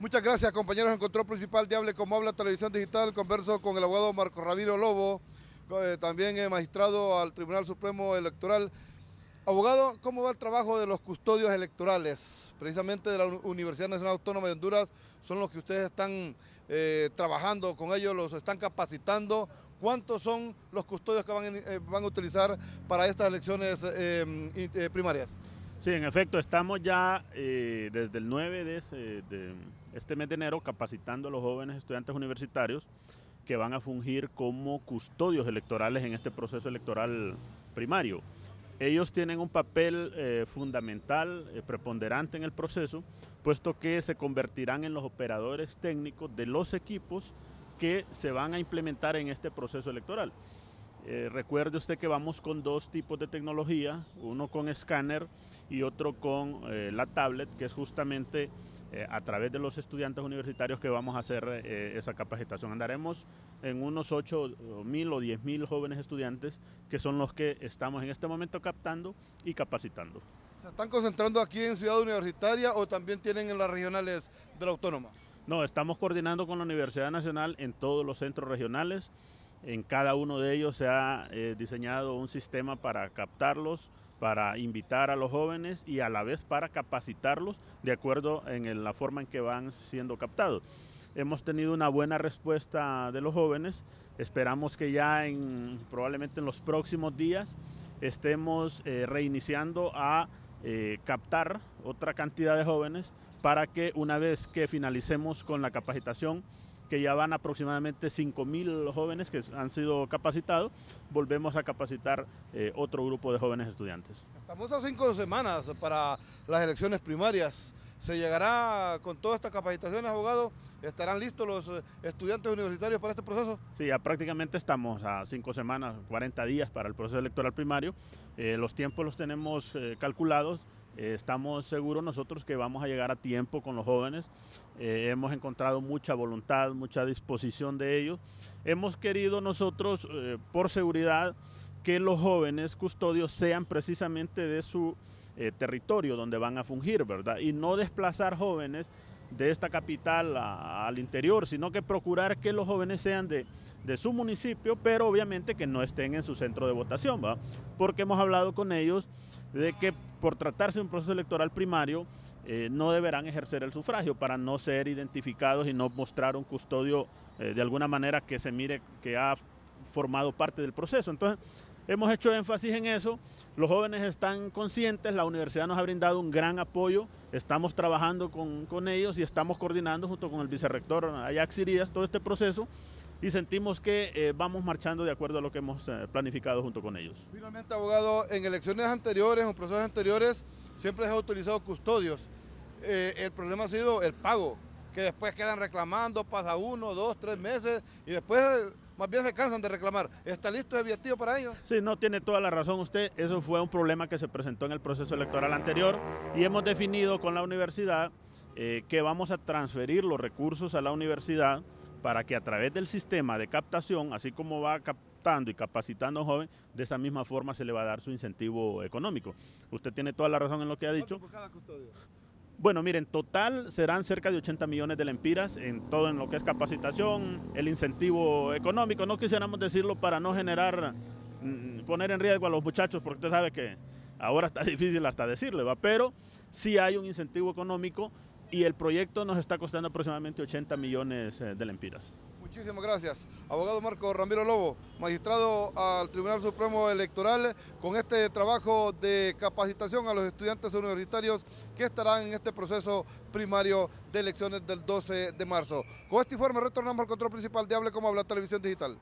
Muchas gracias, compañeros en Control Principal de como Habla Televisión Digital. Converso con el abogado Marco Ramiro Lobo, eh, también eh, magistrado al Tribunal Supremo Electoral. Abogado, ¿cómo va el trabajo de los custodios electorales? Precisamente de la Universidad Nacional Autónoma de Honduras, son los que ustedes están eh, trabajando con ellos, los están capacitando. ¿Cuántos son los custodios que van, a utilizar para estas elecciones primarias? Sí, en efecto, estamos ya desde el 9 de, de, este mes de enero capacitando a los jóvenes estudiantes universitarios que van a fungir como custodios electorales en este proceso electoral primario. Ellos tienen un papel eh, fundamental, eh, preponderante en el proceso, puesto que se convertirán en los operadores técnicos de los equipos que se van a implementar en este proceso electoral. Eh, recuerde usted que vamos con dos tipos de tecnología, uno con escáner y otro con eh, la tablet, que es justamente eh, a través de los estudiantes universitarios que vamos a hacer esa capacitación. Andaremos en unos 8 mil o 10 mil jóvenes estudiantes que son los que estamos en este momento captando y capacitando. ¿Se están concentrando aquí en Ciudad Universitaria o también tienen en las regionales de la Autónoma? No, estamos coordinando con la Universidad Nacional en todos los centros regionales. En cada uno de ellos se ha eh, diseñado un sistema para captarlos, para invitar a los jóvenes y a la vez para capacitarlos de acuerdo en la forma en que van siendo captados. Hemos tenido una buena respuesta de los jóvenes. Esperamos que ya probablemente en los próximos días estemos eh, reiniciando a eh, captar otra cantidad de jóvenes para que una vez que finalicemos con la capacitación que ya van aproximadamente 5.000 jóvenes que han sido capacitados, volvemos a capacitar eh, otro grupo de jóvenes estudiantes. Estamos a cinco semanas para las elecciones primarias. ¿Se llegará con todas estas capacitaciones, abogado? ¿Estarán listos los eh, estudiantes universitarios para este proceso? Sí, prácticamente estamos a cinco semanas, 40 días para el proceso electoral primario. Eh, los tiempos los tenemos calculados eh, estamos seguros nosotros que vamos a llegar a tiempo con los jóvenes. Eh, hemos encontrado mucha voluntad, mucha disposición de ellos. Hemos querido nosotros, eh, por seguridad, que los jóvenes custodios sean precisamente de su territorio donde van a fungir, ¿verdad? Y no desplazar jóvenes de esta capital al interior, sino que procurar que los jóvenes sean de, de, su municipio, pero obviamente que no estén en su centro de votación, ¿va? Porque hemos hablado con ellos de que por tratarse de un proceso electoral primario, eh, no deberán ejercer el sufragio para no ser identificados y no mostrar un custodio eh, de alguna manera que se mire que ha formado parte del proceso. Entonces, hemos hecho énfasis en eso, los jóvenes están conscientes, la universidad nos ha brindado un gran apoyo, estamos trabajando con, con ellos y estamos coordinando junto con el vicerrector Ayax Irías todo este proceso y sentimos que eh, vamos marchando de acuerdo a lo que hemos eh, planificado junto con ellos. Finalmente, abogado, en elecciones anteriores, en procesos anteriores, siempre se ha utilizado custodios. Eh, el problema ha sido el pago, que después quedan reclamando, pasa uno, dos, tres meses y después más bien se cansan de reclamar. ¿Está listo el vestido para ellos? Sí, no tiene toda la razón usted. Eso fue un problema que se presentó en el proceso electoral anterior y hemos definido con la universidad que vamos a transferir los recursos a la universidad para que a través del sistema de captación, así como va captando y capacitando a joven, de esa misma forma se le va a dar su incentivo económico. Usted tiene toda la razón en lo que ha dicho. Bueno, miren, total serán cerca de 80 millones de lempiras en todo en lo que es capacitación, el incentivo económico, no quisiéramos decirlo para no generar, mm, poner en riesgo a los muchachos, porque usted sabe que ahora está difícil hasta decirle, ¿va? pero sí hay un incentivo económico y el proyecto nos está costando aproximadamente 80 millones eh, de lempiras. Muchísimas gracias. Abogado Marco Ramiro Lobo, magistrado al Tribunal Supremo Electoral, con este trabajo de capacitación a los estudiantes universitarios que estarán en este proceso primario de elecciones del 12 de marzo. Con este informe retornamos al control principal de Hable como Habla Televisión Digital.